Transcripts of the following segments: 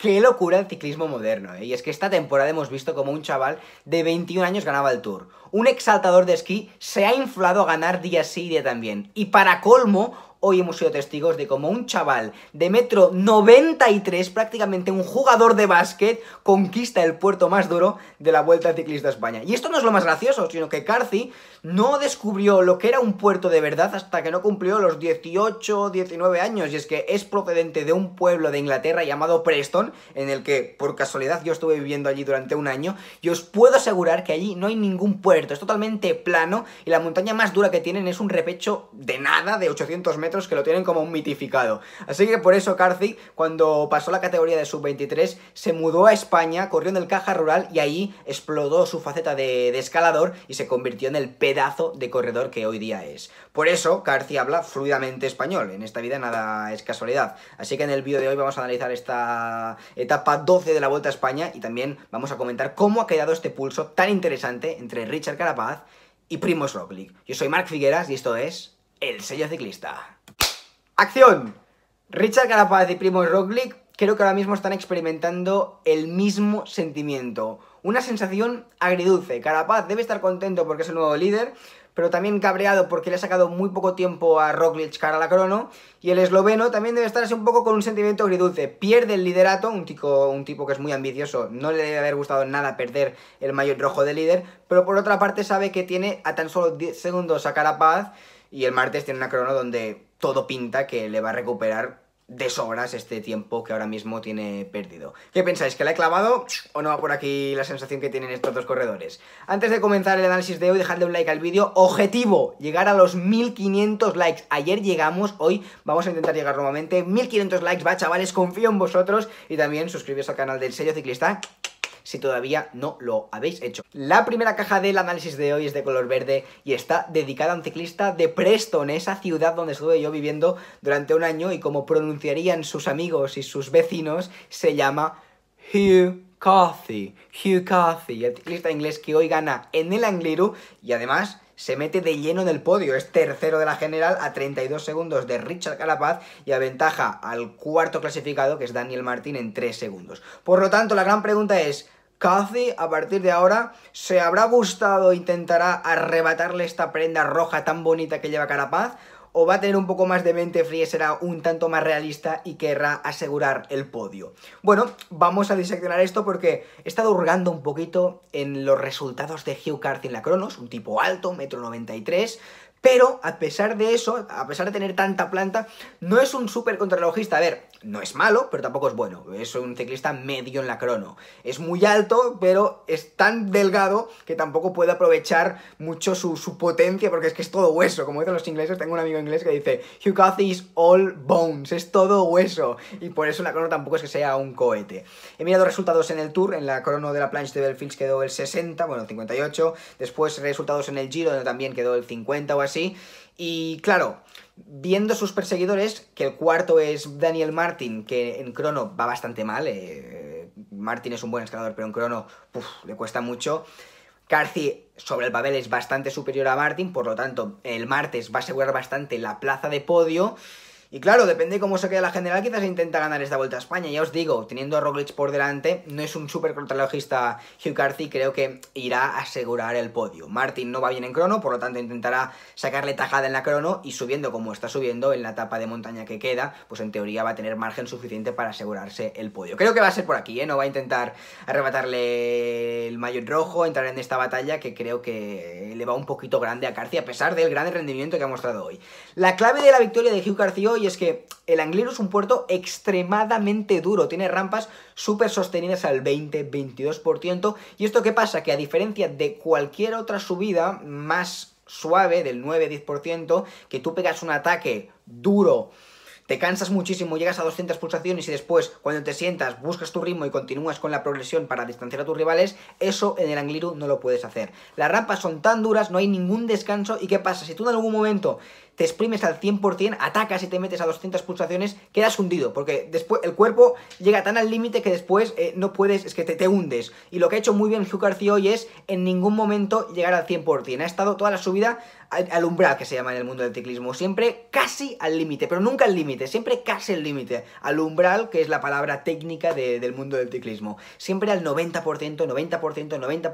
Qué locura el ciclismo moderno, ¿eh? Y es que esta temporada hemos visto como un chaval de 21 años ganaba el Tour. Un exaltador de esquí se ha inflado a ganar día sí día también. Y para colmo, hoy hemos sido testigos de cómo un chaval de metro 93, prácticamente un jugador de básquet, conquista el puerto más duro de la Vuelta de Ciclista de España. Y esto no es lo más gracioso, sino que Carci no descubrió lo que era un puerto de verdad hasta que no cumplió los 18, 19 años, y es que es procedente de un pueblo de Inglaterra llamado Preston, en el que por casualidad yo estuve viviendo allí durante un año, y os puedo asegurar que allí no hay ningún puerto, es totalmente plano, y la montaña más dura que tienen es un repecho de nada, de 800 metros, que lo tienen como un mitificado. Así que por eso Carci, cuando pasó la categoría de sub-23, se mudó a España, corrió en el caja rural y ahí explotó su faceta de, escalador y se convirtió en el pedazo de corredor que hoy día es. Por eso Carthy habla fluidamente español, en esta vida nada es casualidad. Así que en el vídeo de hoy vamos a analizar esta etapa 12 de la Vuelta a España y también vamos a comentar cómo ha quedado este pulso tan interesante entre Richard Carapaz y Primoz Roglic. Yo soy Marc Figueras y esto es el sello ciclista. ¡Acción! Richard Carapaz y Primo Roglic creo que ahora mismo están experimentando el mismo sentimiento. Una sensación agridulce. Carapaz debe estar contento porque es el nuevo líder, pero también cabreado porque le ha sacado muy poco tiempo a Roglic cara a la crono. Y el esloveno también debe estarse un poco con un sentimiento agridulce. Pierde el liderato, un, un tipo que es muy ambicioso, no le debe haber gustado nada perder el mayor rojo de líder, pero por otra parte sabe que tiene a tan solo 10 segundos a Carapaz y el martes tiene una crono donde todo pinta que le va a recuperar de sobras este tiempo que ahora mismo tiene perdido. ¿Qué pensáis? ¿Que la he clavado o no va por aquí la sensación que tienen estos dos corredores? Antes de comenzar el análisis de hoy, dejadle un like al vídeo. Objetivo, llegar a los 1500 likes. Ayer llegamos, hoy vamos a intentar llegar nuevamente. 1500 likes, va chavales, confío en vosotros. Y también suscribiros al canal del sello ciclista si todavía no lo habéis hecho. La primera caja del análisis de hoy es de color verde y está dedicada a un ciclista de Preston, esa ciudad donde estuve yo viviendo durante un año y como pronunciarían sus amigos y sus vecinos, se llama Hugh Carthy. Hugh Carthy, el ciclista inglés que hoy gana en el Angliru y además se mete de lleno en el podio. Es tercero de la general a 32 segundos de Richard Carapaz y aventaja al cuarto clasificado, que es Daniel Martín, en 3 segundos. Por lo tanto, la gran pregunta es... Cathy, a partir de ahora, se habrá gustado, intentará arrebatarle esta prenda roja tan bonita que lleva Carapaz, o va a tener un poco más de mente fría, será un tanto más realista y querrá asegurar el podio. Bueno, vamos a diseccionar esto porque he estado hurgando un poquito en los resultados de Hugh Carthy en la Cronos, un tipo alto, metro 93, pero a pesar de eso, a pesar de tener tanta planta, no es un súper contrarrelojista. A ver, no es malo, pero tampoco es bueno. Es un ciclista medio en la crono. Es muy alto, pero es tan delgado que tampoco puede aprovechar mucho su, su potencia, porque es que es todo hueso. Como dicen los ingleses, tengo un amigo inglés que dice, Hugh Cathy is all bones, es todo hueso. Y por eso la crono tampoco es que sea un cohete. He mirado resultados en el Tour, en la crono de la planche de Belfils quedó el 60, bueno, el 58. Después resultados en el Giro, donde también quedó el 50 o así. Y claro, viendo sus perseguidores, que el cuarto es Daniel Martin, que en crono va bastante mal. Eh, Martin es un buen escalador, pero en crono le cuesta mucho. Carci, sobre el papel es bastante superior a Martin, por lo tanto el martes va a asegurar bastante la plaza de podio. Y claro, depende de cómo se quede la general, quizás intenta ganar esta vuelta a España. Ya os digo, teniendo a Roglic por delante, no es un súper contralogista Hugh Carthy, creo que irá a asegurar el podio. Martin no va bien en crono, por lo tanto intentará sacarle tajada en la crono y subiendo como está subiendo en la etapa de montaña que queda, pues en teoría va a tener margen suficiente para asegurarse el podio. Creo que va a ser por aquí, ¿eh? No va a intentar arrebatarle el maillot rojo, entrar en esta batalla que creo que le va un poquito grande a Carthy, a pesar del gran rendimiento que ha mostrado hoy. La clave de la victoria de Hugh Carthy hoy y es que el Angliru es un puerto extremadamente duro, tiene rampas súper sostenidas al 20-22%. ¿Y esto qué pasa? Que a diferencia de cualquier otra subida más suave, del 9-10%, que tú pegas un ataque duro, te cansas muchísimo, llegas a 200 pulsaciones y después, cuando te sientas, buscas tu ritmo y continúas con la progresión para distanciar a tus rivales, eso en el Angliru no lo puedes hacer. Las rampas son tan duras, no hay ningún descanso, y ¿qué pasa? Si tú en algún momento te exprimes al 100%, atacas y te metes a 200 pulsaciones, quedas hundido, porque después el cuerpo llega tan al límite que después eh, no puedes, es que te, te, hundes. Y lo que ha hecho muy bien Hugh García hoy es en ningún momento llegar al 100%. Ha estado toda la subida al, umbral, que se llama en el mundo del ciclismo, siempre casi al límite, pero nunca al límite, siempre casi al límite, al umbral, que es la palabra técnica del mundo del ciclismo. Siempre al 90%, 90%, 90%,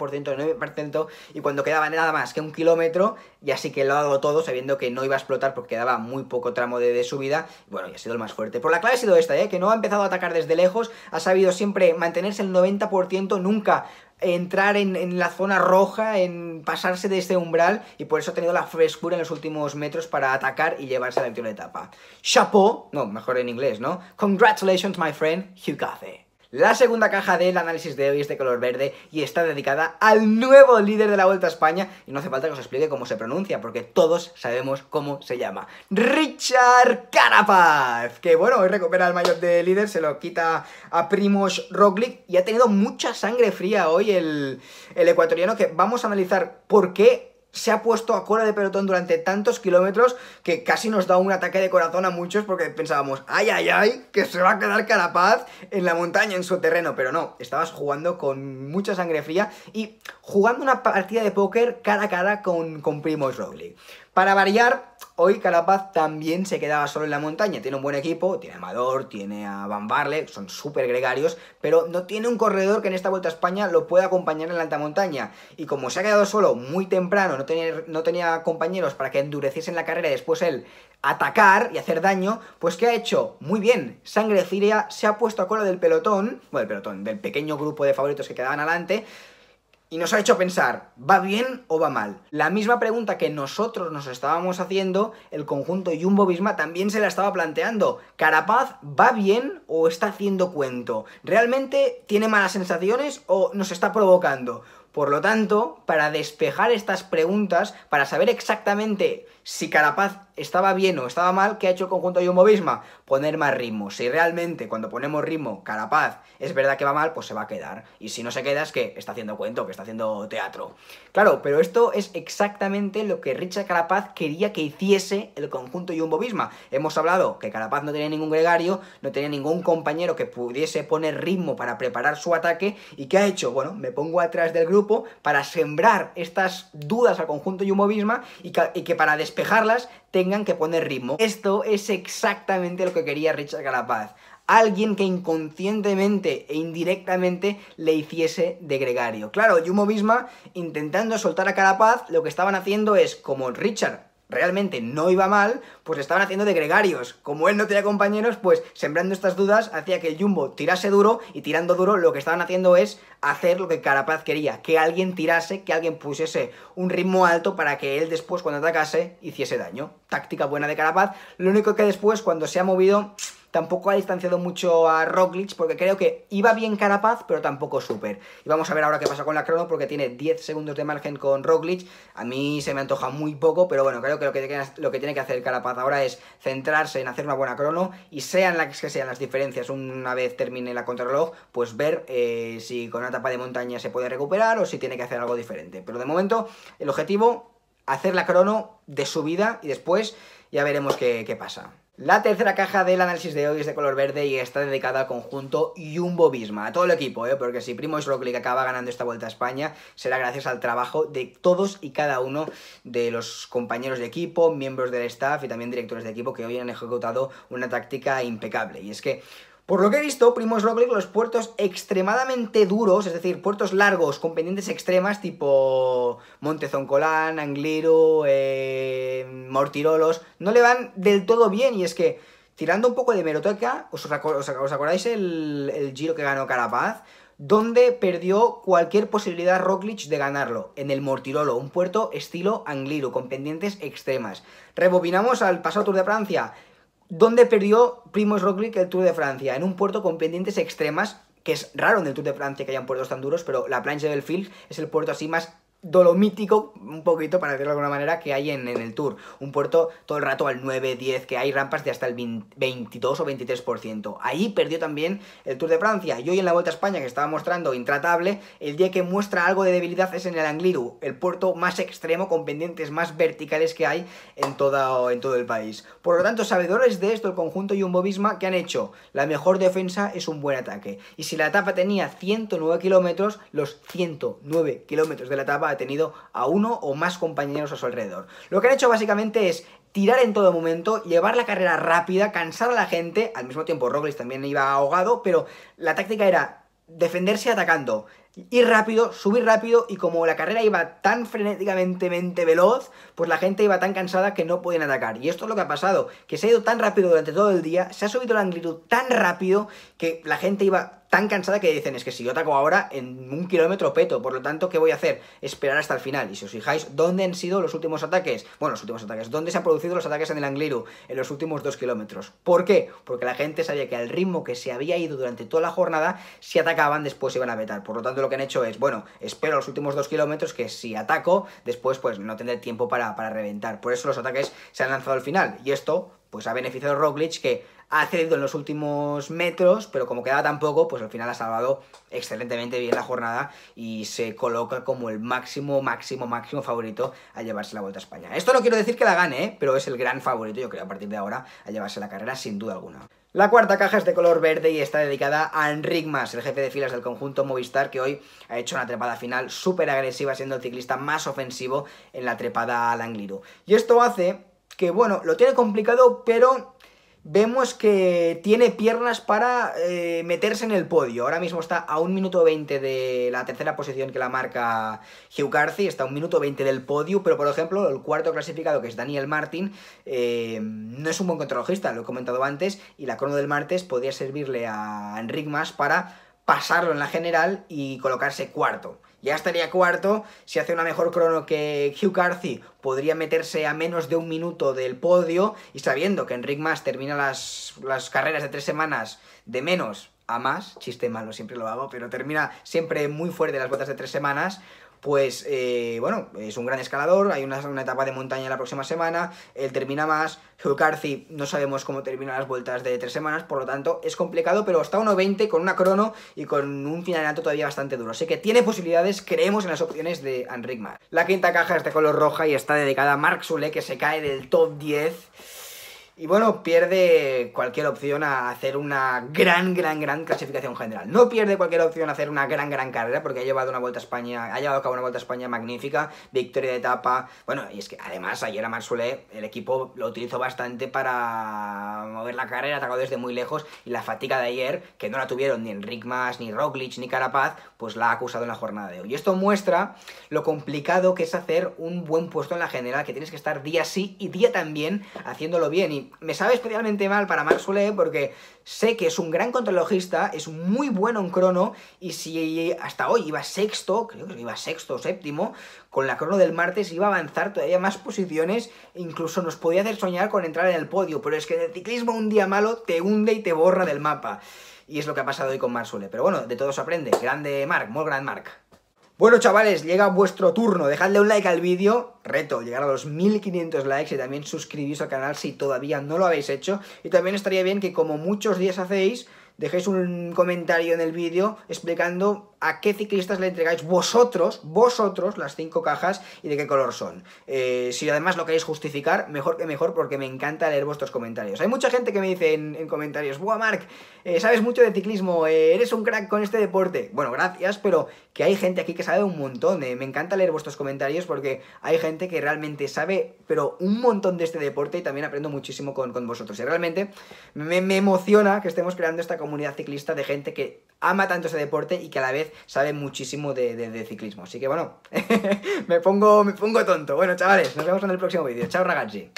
90%, y cuando quedaba nada más que un kilómetro, ya así que lo ha dado todo sabiendo que no ibas explotar porque daba muy poco tramo de, de subida. Bueno, y ha sido el más fuerte. por la clave ha sido esta, ¿eh? que no ha empezado a atacar desde lejos, ha sabido siempre mantenerse el 90%, nunca entrar en, la zona roja, en pasarse de este umbral y por eso ha tenido la frescura en los últimos metros para atacar y llevarse a la última etapa. Chapeau, no, mejor en inglés, ¿no? Congratulations, my friend, Hugh la segunda caja del análisis de hoy es de color verde y está dedicada al nuevo líder de la Vuelta a España y no hace falta que os explique cómo se pronuncia porque todos sabemos cómo se llama. Richard Carapaz, que bueno, hoy recupera el mayor de líder, se lo quita a Primoz Roglic y ha tenido mucha sangre fría hoy el, el ecuatoriano que vamos a analizar por qué se ha puesto a cola de pelotón durante tantos kilómetros que casi nos da un ataque de corazón a muchos porque pensábamos, ay, ay, ay, que se va a quedar Carapaz en la montaña, en su terreno. Pero no, estabas jugando con mucha sangre fría y jugando una partida de póker cara a cara con, con Primoz Roglic. Para variar, hoy Carapaz también se quedaba solo en la montaña. Tiene un buen equipo, tiene a Amador, tiene a Van Barle, son súper gregarios, pero no tiene un corredor que en esta Vuelta a España lo pueda acompañar en la alta montaña. Y como se ha quedado solo muy temprano, no tenía, compañeros para que endureciesen la carrera y después él atacar y hacer daño, pues que ha hecho? Muy bien, Sangre Ciria se ha puesto a cola del pelotón, bueno, del pelotón, del pequeño grupo de favoritos que quedaban adelante, y nos ha hecho pensar, ¿va bien o va mal? La misma pregunta que nosotros nos estábamos haciendo, el conjunto Jumbo Visma también se la estaba planteando. ¿Carapaz va bien o está haciendo cuento? ¿Realmente tiene malas sensaciones o nos está provocando? Por lo tanto, para despejar estas preguntas, para saber exactamente si Carapaz estaba bien o estaba mal, ¿qué ha hecho el conjunto de Jumbo Poner más ritmo. Si realmente cuando ponemos ritmo, Carapaz es verdad que va mal, pues se va a quedar. Y si no se queda es que está haciendo cuento, que está haciendo teatro. Claro, pero esto es exactamente lo que Richard Carapaz quería que hiciese el conjunto Jumbo Hemos hablado que Carapaz no tenía ningún gregario, no tenía ningún compañero que pudiese poner ritmo para preparar su ataque. ¿Y qué ha hecho? Bueno, me pongo atrás del grupo para sembrar estas dudas al conjunto Jumbo y que, y que para después despejarlas tengan que poner ritmo. Esto es exactamente lo que quería Richard Carapaz. Alguien que inconscientemente e indirectamente le hiciese de gregario. Claro, Yumo misma intentando soltar a Carapaz, lo que estaban haciendo es, como Richard realmente no iba mal, pues estaban haciendo de gregarios. Como él no tenía compañeros, pues sembrando estas dudas hacía que el Jumbo tirase duro y tirando duro lo que estaban haciendo es hacer lo que Carapaz quería, que alguien tirase, que alguien pusiese un ritmo alto para que él después cuando atacase hiciese daño. Táctica buena de Carapaz, lo único que después cuando se ha movido Tampoco ha distanciado mucho a Roglic porque creo que iba bien Carapaz, pero tampoco súper. Y vamos a ver ahora qué pasa con la crono porque tiene 10 segundos de margen con Roglic. A mí se me antoja muy poco, pero bueno, creo que lo que, lo que tiene que hacer Carapaz ahora es centrarse en hacer una buena crono y sean las que sean las diferencias una vez termine la contrarreloj, pues ver eh, si con una etapa de montaña se puede recuperar o si tiene que hacer algo diferente. Pero de momento el objetivo, hacer la crono de subida y después ya veremos qué pasa. La tercera caja del análisis de hoy es de color verde y está dedicada al conjunto Jumbo Bisma, a todo el equipo, ¿eh? porque si Primo es lo que acaba ganando esta vuelta a España, será gracias al trabajo de todos y cada uno de los compañeros de equipo, miembros del staff y también directores de equipo que hoy han ejecutado una táctica impecable. Y es que por lo que he visto, Primoz Roglic, los puertos extremadamente duros, es decir, puertos largos con pendientes extremas, tipo Montezoncolán, Angliru, eh, Mortirolos, no le van del todo bien. Y es que, tirando un poco de meroteca, ¿os, os acordáis el, giro que ganó Carapaz? donde perdió cualquier posibilidad Roglic de ganarlo, en el Mortirolo, un puerto estilo Angliru, con pendientes extremas. Rebobinamos al pasado Tour de Francia, ¿Dónde perdió Primoz Roglic el Tour de Francia, en un puerto con pendientes extremas, que es raro en el Tour de Francia que hayan puertos tan duros, pero la Planche del Field es el puerto así más dolomítico, un poquito, para decirlo de alguna manera, que hay en, el Tour. Un puerto todo el rato al 9, 10, que hay rampas de hasta el 22 o 23%. Ahí perdió también el Tour de Francia. Y hoy en la Vuelta a España, que estaba mostrando intratable, el día que muestra algo de debilidad es en el Angliru, el puerto más extremo con pendientes más verticales que hay en, en todo el país. Por lo tanto, sabedores de esto, el conjunto y un bobisma que han hecho la mejor defensa es un buen ataque. Y si la etapa tenía 109 kilómetros, los 109 kilómetros de la etapa tenido a uno o más compañeros a su alrededor. Lo que han hecho básicamente es tirar en todo momento, llevar la carrera rápida, cansar a la gente, al mismo tiempo Roglic también iba ahogado, pero la táctica era defenderse atacando, ir rápido, subir rápido y como la carrera iba tan frenéticamente veloz, pues la gente iba tan cansada que no podían atacar. Y esto es lo que ha pasado, que se ha ido tan rápido durante todo el día, se ha subido la amplitud tan rápido que la gente iba tan cansada que dicen, es que si yo ataco ahora, en un kilómetro peto, por lo tanto, ¿qué voy a hacer? Esperar hasta el final. Y si os fijáis, ¿dónde han sido los últimos ataques? Bueno, los últimos ataques, ¿dónde se han producido los ataques en el Angliru? En los últimos dos kilómetros. ¿Por qué? Porque la gente sabía que al ritmo que se había ido durante toda la jornada, si atacaban, después se iban a vetar. Por lo tanto, lo que han hecho es, bueno, espero los últimos dos kilómetros, que si ataco, después pues no tendré tiempo para, reventar. Por eso los ataques se han lanzado al final. Y esto, pues ha beneficiado a Roglic que ha cedido en los últimos metros, pero como quedaba tan poco, pues al final ha salvado excelentemente bien la jornada y se coloca como el máximo, máximo, máximo favorito a llevarse la Vuelta a España. Esto no quiero decir que la gane, ¿eh? pero es el gran favorito, yo creo, a partir de ahora, a llevarse la carrera sin duda alguna. La cuarta caja es de color verde y está dedicada a Enric Mas, el jefe de filas del conjunto Movistar, que hoy ha hecho una trepada final súper agresiva, siendo el ciclista más ofensivo en la trepada al Angliru. Y esto hace que, bueno, lo tiene complicado, pero vemos que tiene piernas para eh, meterse en el podio. Ahora mismo está a un minuto 20 de la tercera posición que la marca Hugh Carthy, está a 1 minuto 20 del podio, pero por ejemplo el cuarto clasificado, que es Daniel Martin, eh, no es un buen contrarrojista, lo he comentado antes, y la crono del martes podría servirle a Enric Mas para pasarlo en la general y colocarse cuarto ya estaría cuarto. Si hace una mejor crono que Hugh Carthy, podría meterse a menos de un minuto del podio. Y sabiendo que Enric Mas termina las, las carreras de tres semanas de menos a más, chiste malo, siempre lo hago, pero termina siempre muy fuerte las botas de tres semanas, pues eh, bueno, es un gran escalador, hay una, etapa de montaña la próxima semana, él termina más, Hugh Carthy no sabemos cómo termina las vueltas de tres semanas, por lo tanto es complicado, pero está 1.20 con una crono y con un final finalato todavía bastante duro, así que tiene posibilidades, creemos en las opciones de Enric La quinta caja es de color roja y está dedicada a Mark Zule que se cae del top 10 y bueno, pierde cualquier opción a hacer una gran, gran, gran clasificación general. No pierde cualquier opción a hacer una gran, gran carrera, porque ha llevado una vuelta a España, ha llevado a cabo una vuelta a España magnífica, victoria de etapa. Bueno, y es que además ayer a Marsolé el equipo lo utilizó bastante para mover la carrera, ha atacado desde muy lejos, y la fatiga de ayer, que no la tuvieron ni Enric Mas, ni Roglic, ni Carapaz, pues la ha acusado en la jornada de hoy. Y esto muestra lo complicado que es hacer un buen puesto en la general, que tienes que estar día sí y día también haciéndolo bien. Y me sabe especialmente mal para Marc ¿eh? porque sé que es un gran contralogista, es muy bueno en crono y si hasta hoy iba sexto, creo que iba sexto o séptimo, con la crono del martes iba a avanzar todavía más posiciones, incluso nos podía hacer soñar con entrar en el podio, pero es que en el ciclismo un día malo te hunde y te borra del mapa. Y es lo que ha pasado hoy con Marsule. Pero bueno, de todo se aprende. Grande Marc, muy gran Marc. Bueno, chavales, llega vuestro turno. Dejadle un like al vídeo. Reto, llegar a los 1500 likes y también suscribíos al canal si todavía no lo habéis hecho. Y también estaría bien que, como muchos días hacéis, dejéis un comentario en el vídeo explicando a qué ciclistas le entregáis vosotros, vosotros, las cinco cajas y de qué color son. Eh, si además lo queréis justificar, mejor que mejor, porque me encanta leer vuestros comentarios. Hay mucha gente que me dice en, comentarios, ¡Buah, Mark! Eh, sabes mucho de ciclismo, eh, eres un crack con este deporte. Bueno, gracias, pero que hay gente aquí que sabe un montón. me encanta leer vuestros comentarios porque hay gente que realmente sabe, pero un montón de este deporte y también aprendo muchísimo con, vosotros. Y realmente me, me emociona que estemos creando esta comunidad ciclista de gente que ama tanto ese deporte y que a la vez sabe muchísimo de, ciclismo. Así que bueno, me, pongo, me pongo tonto. Bueno, chavales, nos vemos en el próximo vídeo. Chao ragazzi.